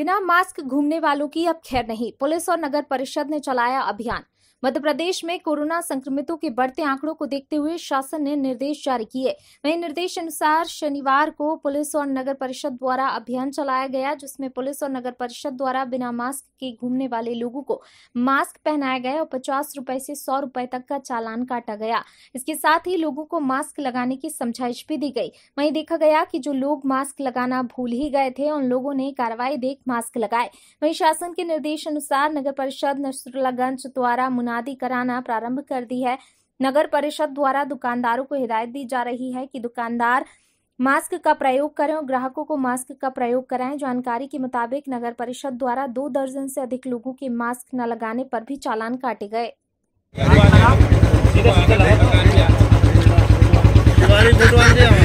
बिना मास्क घूमने वालों की अब खैर नहीं पुलिस और नगर परिषद ने चलाया अभियान मध्य प्रदेश में कोरोना संक्रमितों के बढ़ते आंकड़ों को देखते हुए शासन ने निर्देश जारी किए वही निर्देश अनुसार शनिवार को पुलिस और नगर परिषद द्वारा अभियान चलाया गया जिसमें पुलिस और नगर परिषद द्वारा बिना मास्क के घूमने वाले लोगों को मास्क पहनाया गया और पचास रूपए से सौ रूपए तक का चालान काटा गया इसके साथ ही लोगों को मास्क लगाने की समझाइश भी दी गई वही देखा गया की जो लोग मास्क लगाना भूल ही गए थे उन लोगों ने कार्रवाई देख मास्क लगाए वही शासन के निर्देश अनुसार नगर परिषद नसरुल्लागंज द्वारा बुनियादी कराना प्रारंभ कर दी है नगर परिषद द्वारा दुकानदारों को हिदायत दी जा रही है कि दुकानदार मास्क का प्रयोग करें और ग्राहकों को मास्क का प्रयोग कराएं जानकारी के मुताबिक नगर परिषद द्वारा दो दर्जन से अधिक लोगों के मास्क न लगाने पर भी चालान काटे गए हमारी